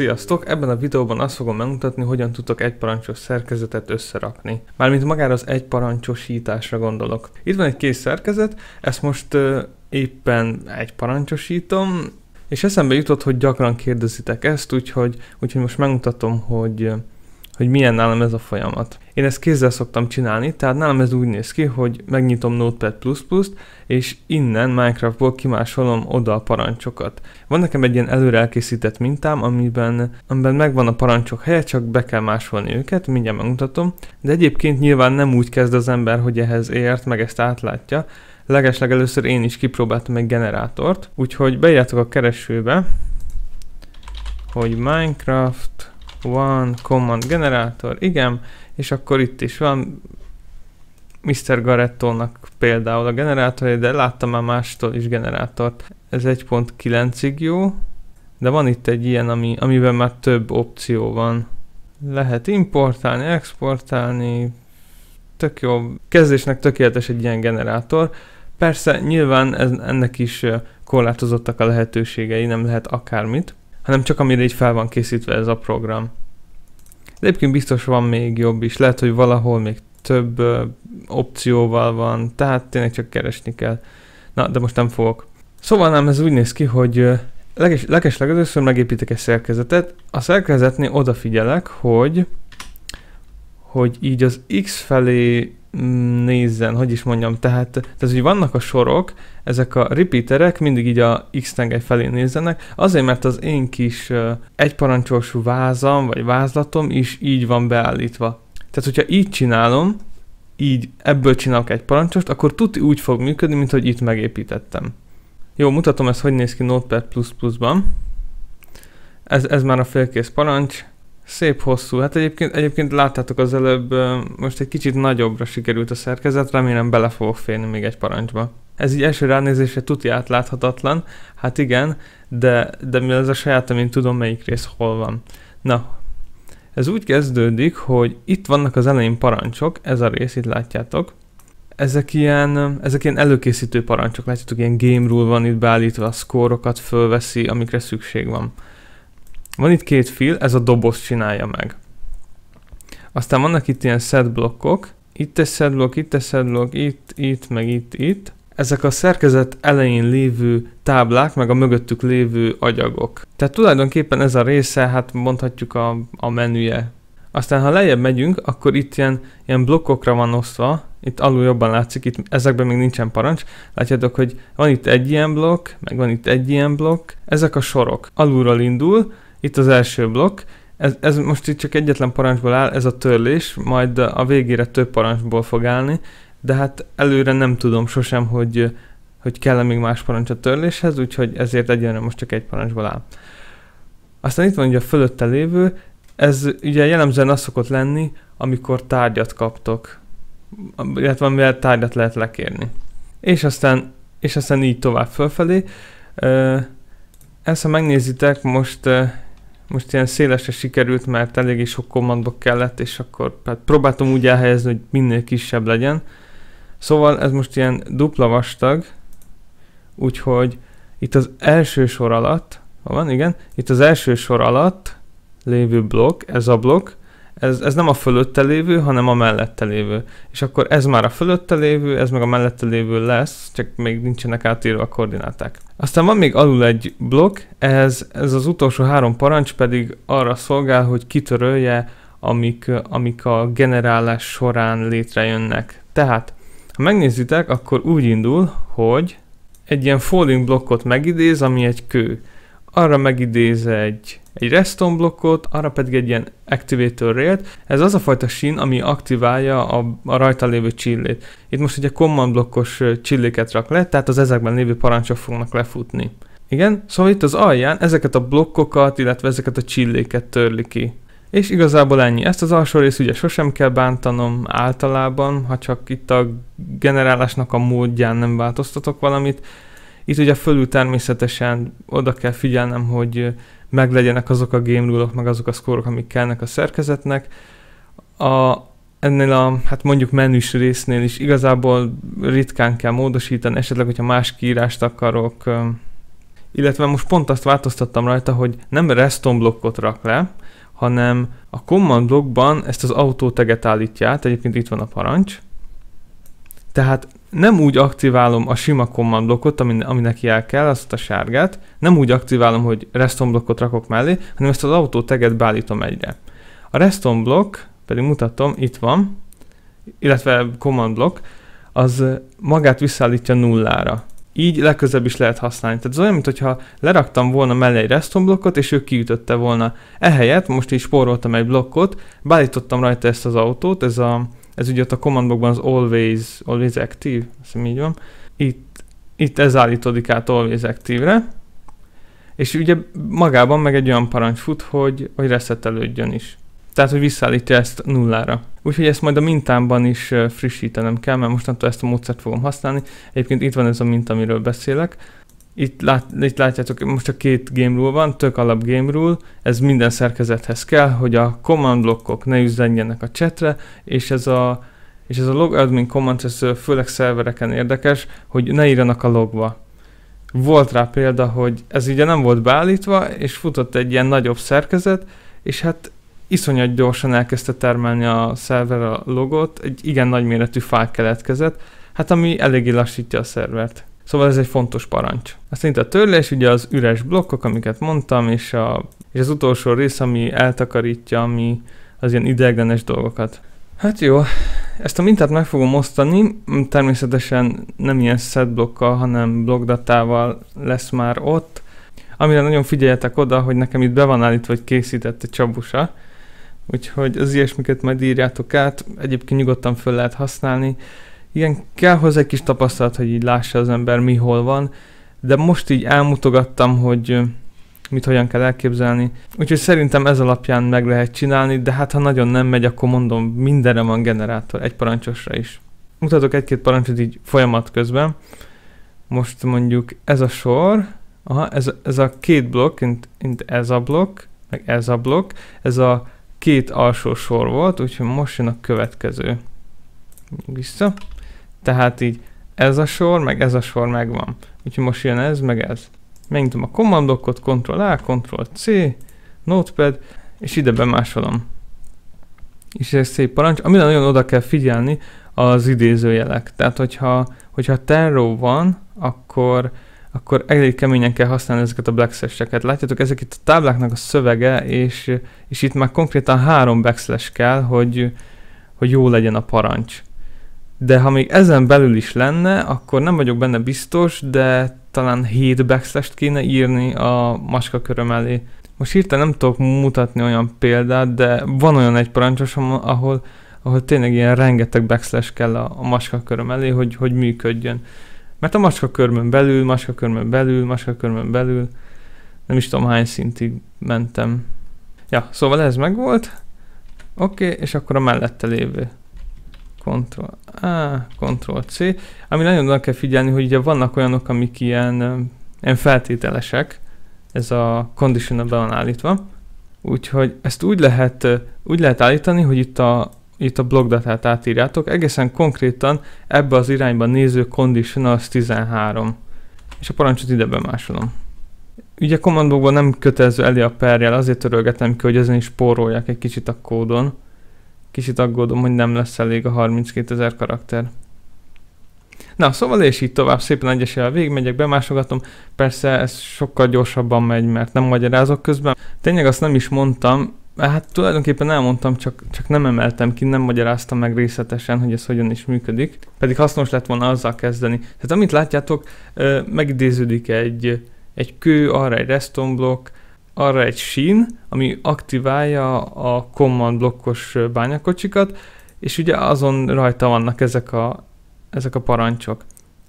Sziasztok! Ebben a videóban azt fogom megmutatni, hogyan tudtok egy parancsos szerkezetet összerakni. Mármint magára az egy parancsosításra gondolok. Itt van egy kész szerkezet, ezt most uh, éppen egy parancsosítom, és eszembe jutott, hogy gyakran kérdezitek ezt, úgyhogy, úgyhogy most megmutatom, hogy hogy milyen nálam ez a folyamat. Én ezt kézzel szoktam csinálni, tehát nálam ez úgy néz ki, hogy megnyitom Notepad++-t, és innen Minecraftból kimásolom oda a parancsokat. Van nekem egy ilyen előre elkészített mintám, amiben, amiben megvan a parancsok helye, csak be kell másolni őket, mindjárt megmutatom. De egyébként nyilván nem úgy kezd az ember, hogy ehhez ért, meg ezt átlátja. Legesleg először én is kipróbáltam egy generátort, úgyhogy beírjátok a keresőbe, hogy Minecraft one command generátor, igen, és akkor itt is van Mr. Garettónak például a generátorja, de láttam már mástól is generátort. Ez 1.9-ig jó, de van itt egy ilyen, ami, amiben már több opció van. Lehet importálni, exportálni, tök jó. Kezdésnek tökéletes egy ilyen generátor. Persze nyilván ez, ennek is korlátozottak a lehetőségei, nem lehet akármit hanem csak amire így fel van készítve ez a program. De egyébként biztos van még jobb is, lehet, hogy valahol még több ö, opcióval van, tehát tényleg csak keresni kell. Na, de most nem fogok. Szóval nem, ez úgy néz ki, hogy ö, leges, legesleg először megépítek egy szerkezetet. A szerkezetnél odafigyelek, hogy hogy így az X felé nézzen, hogy is mondjam, tehát, tehát hogy vannak a sorok, ezek a repeaterek mindig így a x tengely felé nézzenek, azért, mert az én kis uh, vázam, vagy vázlatom is így van beállítva. Tehát, hogyha így csinálom, így ebből csinálok egy parancsost, akkor tuti úgy fog működni, mint hogy itt megépítettem. Jó, mutatom ezt, hogy néz ki Notepad++-ban. Ez, ez már a félkész parancs, Szép hosszú. Hát egyébként, egyébként láttátok az előbb, most egy kicsit nagyobbra sikerült a szerkezet, remélem bele fogok férni még egy parancsba. Ez így első ránézésre tuti átláthatatlan, hát igen, de, de mi ez a sajátom, én tudom melyik rész hol van. Na, ez úgy kezdődik, hogy itt vannak az elején parancsok, ez a rész, itt látjátok. Ezek ilyen, ezek ilyen előkészítő parancsok, látjátok, ilyen game rule van itt beállítva, a szkórokat fölveszi, amikre szükség van. Van itt két fil, ez a doboz csinálja meg. Aztán vannak itt ilyen set blokkok, itt egy set blokk, itt egy set blokk, itt, itt, meg itt, itt. Ezek a szerkezet elején lévő táblák, meg a mögöttük lévő agyagok. Tehát tulajdonképpen ez a része, hát mondhatjuk a, a menüje. Aztán ha lejjebb megyünk, akkor itt ilyen, ilyen blokkokra van osztva, itt alul jobban látszik, itt ezekben még nincsen parancs. Látjátok, hogy van itt egy ilyen blokk, meg van itt egy ilyen blokk. Ezek a sorok. Alulról indul, itt az első blokk, ez, ez most itt csak egyetlen parancsból áll, ez a törlés, majd a végére több parancsból fog állni, de hát előre nem tudom sosem, hogy, hogy kell-e még más parancs a törléshez, úgyhogy ezért egyenre most csak egy parancsból áll. Aztán itt van ugye a fölötte lévő, ez ugye jellemzően az szokott lenni, amikor tárgyat kaptok, illetve amivel tárgyat lehet lekérni. És aztán, és aztán így tovább fölfelé. Ezt, ha megnézitek, most most ilyen szélesre sikerült, mert eléggé sok kommandba kellett, és akkor hát próbáltam úgy elhelyezni, hogy minél kisebb legyen. Szóval ez most ilyen dupla vastag, úgyhogy itt az első sor alatt, ha van, igen, itt az első sor alatt lévő blokk, ez a blokk, ez, ez nem a fölötte lévő, hanem a mellette lévő. És akkor ez már a fölötte lévő, ez meg a mellette lévő lesz, csak még nincsenek átírva a koordináták. Aztán van még alul egy blokk, ez, ez az utolsó három parancs pedig arra szolgál, hogy kitörölje, amik, amik a generálás során létrejönnek. Tehát, ha megnézitek, akkor úgy indul, hogy egy ilyen folding blokkot megidéz, ami egy kő. Arra megidéz egy egy reston blokkot, arra pedig egy ilyen activator railt. Ez az a fajta sín, ami aktiválja a, a rajta lévő csillét. Itt most ugye command blokkos csilléket rak le, tehát az ezekben lévő parancsok fognak lefutni. Igen, szóval itt az alján ezeket a blokkokat, illetve ezeket a csilléket törli ki. És igazából ennyi. Ezt az alsó részt ugye sosem kell bántanom általában, ha csak itt a generálásnak a módján nem változtatok valamit. Itt ugye fölül természetesen oda kell figyelnem, hogy meglegyenek azok a game rule-ok, meg azok a szkórok, amik kellnek a szerkezetnek. A, ennél a, hát mondjuk menüs résznél is igazából ritkán kell módosítani, esetleg, hogyha más kiírást akarok, illetve most pont azt változtattam rajta, hogy nem reston blokkot rak le, hanem a command blokkban ezt az autóteget állítja át, egyébként itt van a parancs, tehát nem úgy aktiválom a sima command blokkot, ami, ami neki el kell, azt a sárgát, nem úgy aktiválom, hogy reston blokkot rakok mellé, hanem ezt az autó teget beállítom egyre. A reston blokk, pedig mutatom, itt van, illetve command blokk, az magát visszaállítja nullára. Így legközebb is lehet használni. Tehát ez olyan, mintha leraktam volna mellé egy reston blokkot, és ő kiütötte volna. Ehelyett most így spóroltam egy blokkot, beállítottam rajta ezt az autót, ez a ez ugye ott a commandokban az always, always active, azt így van. Itt, itt ez állítódik át always active-re, és ugye magában meg egy olyan parancs fut, hogy, hogy resetelődjön is. Tehát, hogy visszaállítja ezt nullára. Úgyhogy ezt majd a mintámban is frissítenem kell, mert mostantól ezt a módszert fogom használni. Egyébként itt van ez a minta, amiről beszélek itt, lát, itt látjátok, most a két game rule van, tök alap game rule, ez minden szerkezethez kell, hogy a command blokkok ne üzenjenek a chatre, és ez a, és ez a log admin command, ez főleg szervereken érdekes, hogy ne írjanak a logba. Volt rá példa, hogy ez ugye nem volt beállítva, és futott egy ilyen nagyobb szerkezet, és hát iszonyat gyorsan elkezdte termelni a szerver a logot, egy igen nagyméretű fájl keletkezett, hát ami eléggé lassítja a szervert. Szóval ez egy fontos parancs. Aztán itt a törlés, ugye az üres blokkok, amiket mondtam, és, a, és az utolsó rész, ami eltakarítja, ami az ilyen ideiglenes dolgokat. Hát jó, ezt a mintát meg fogom osztani, természetesen nem ilyen blokkal, hanem blokkdatával lesz már ott, amire nagyon figyeljetek oda, hogy nekem itt be van állítva, hogy készítette Csabusa, úgyhogy az ilyesmiket majd írjátok át, egyébként nyugodtan föl lehet használni, igen, kell hozzá egy kis tapasztalat, hogy így lássa az ember mi hol van, de most így elmutogattam, hogy mit hogyan kell elképzelni. Úgyhogy szerintem ez alapján meg lehet csinálni, de hát ha nagyon nem megy, akkor mondom, mindenre van generátor, egy parancsosra is. Mutatok egy-két parancsot így folyamat közben. Most mondjuk ez a sor, aha, ez, ez a két blokk, mint, mint ez a blokk, meg ez a blokk, ez a két alsó sor volt, úgyhogy most jön a következő. Vissza. Tehát így ez a sor, meg ez a sor megvan. Úgyhogy most jön ez, meg ez. Megnyitom a kommandokot, Ctrl A, Ctrl C, Notepad, és ide bemásolom. És ez szép parancs. Amire nagyon oda kell figyelni, az idézőjelek. Tehát, hogyha, hogyha terró van, akkor, akkor elég keményen kell használni ezeket a backslash-eket. Látjátok, ezek itt a tábláknak a szövege, és, és itt már konkrétan három backslash kell, hogy, hogy jó legyen a parancs de ha még ezen belül is lenne, akkor nem vagyok benne biztos, de talán 7 backslash kéne írni a maska köröm elé. Most hirtelen nem tudok mutatni olyan példát, de van olyan egy parancsosom, ahol, ahol tényleg ilyen rengeteg backslash kell a, a maska köröm elé, hogy, hogy működjön. Mert a maska körmön belül, maska körmön belül, maska körmön belül, nem is tudom hány szintig mentem. Ja, szóval ez megvolt. Oké, okay, és akkor a mellette lévő. Ctrl A, Ctrl C, ami nagyon oda kell figyelni, hogy ugye vannak olyanok, amik ilyen, ilyen feltételesek, ez a conditional be van állítva, úgyhogy ezt úgy lehet, úgy lehet állítani, hogy itt a, itt a blog datát átírjátok, egészen konkrétan ebbe az irányba néző conditional az 13, és a parancsot ide bemásolom. Ugye command nem kötelező elé a perjel, azért törölgetem ki, hogy ezen is spóroljak egy kicsit a kódon, Kicsit aggódom, hogy nem lesz elég a 32 ezer karakter. Na, szóval és így tovább, szépen egyesével végigmegyek, bemásogatom, persze ez sokkal gyorsabban megy, mert nem magyarázok közben. Tényleg azt nem is mondtam, hát tulajdonképpen elmondtam, csak, csak nem emeltem ki, nem magyaráztam meg részletesen, hogy ez hogyan is működik, pedig hasznos lett volna azzal kezdeni. Tehát amit látjátok, megidéződik egy, egy kő, arra egy reston blokk, arra egy sín, ami aktiválja a command blokkos bányakocsikat, és ugye azon rajta vannak ezek a, ezek a parancsok.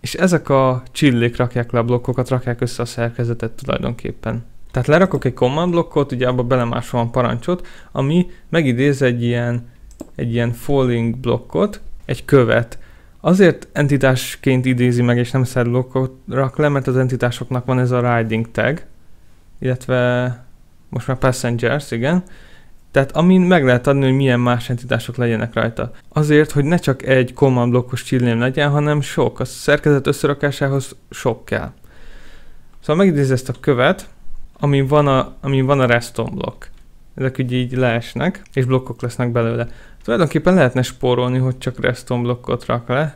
És ezek a csillék rakják le a blokkokat, rakják össze a szerkezetet tulajdonképpen. Tehát lerakok egy command blokkot, ugye abba belemásolom parancsot, ami megidéz egy ilyen, egy ilyen falling blokkot, egy követ. Azért entitásként idézi meg, és nem blokkot rak le, mert az entitásoknak van ez a riding tag, illetve most már Passengers, igen, tehát amin meg lehet adni, hogy milyen más entitások legyenek rajta. Azért, hogy ne csak egy command blokkos chillném legyen, hanem sok. A szerkezet összerakásához sok kell. Szóval megidéz ezt a követ, amin van a, amin van a reston blokk. Ezek ugye így leesnek, és blokkok lesznek belőle. Tulajdonképpen lehetne spórolni, hogy csak reston blokkot rak le.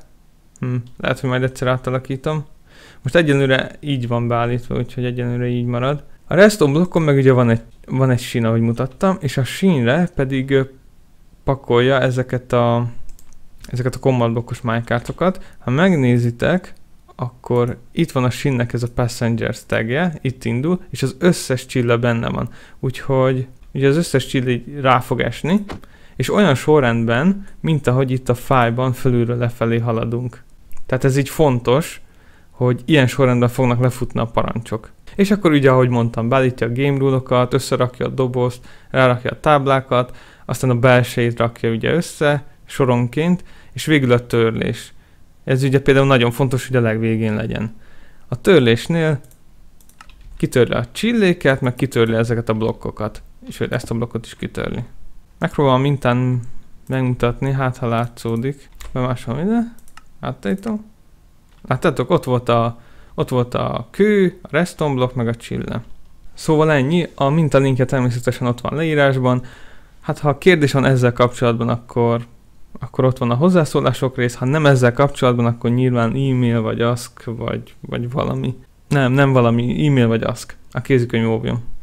Hm, lehet, hogy majd egyszer átalakítom. Most egyenlőre így van beállítva, úgyhogy egyenlőre így marad. A redstone blokkon meg ugye van egy, van egy sín, ahogy mutattam, és a sínre pedig pakolja ezeket a ezeket a command blokkos minecart Ha megnézitek, akkor itt van a sinnek ez a passengers tagje, itt indul, és az összes csilla benne van. Úgyhogy ugye az összes csilla így rá fog esni, és olyan sorrendben, mint ahogy itt a fájban fölülről lefelé haladunk. Tehát ez így fontos, hogy ilyen sorrendben fognak lefutni a parancsok. És akkor ugye, ahogy mondtam, beállítja a game rule-okat, összerakja a dobozt, rárakja a táblákat, aztán a belsejét rakja ugye össze, soronként, és végül a törlés. Ez ugye például nagyon fontos, hogy a legvégén legyen. A törlésnél kitörli a csilléket, meg kitörli ezeket a blokkokat. És hogy ezt a blokkot is kitörli. Megpróbálom mintán megmutatni, hát ha látszódik. Bemásolom ide. Áttájtom. Láttátok, ott volt a ott volt a kő, a reston block, meg a csille. Szóval ennyi, a linkje természetesen ott van leírásban. Hát ha a kérdés van ezzel kapcsolatban, akkor, akkor ott van a hozzászólások rész, ha nem ezzel kapcsolatban, akkor nyilván e-mail vagy ask, vagy, vagy valami. Nem, nem valami, e-mail vagy ask. A kézikönyv óvjon.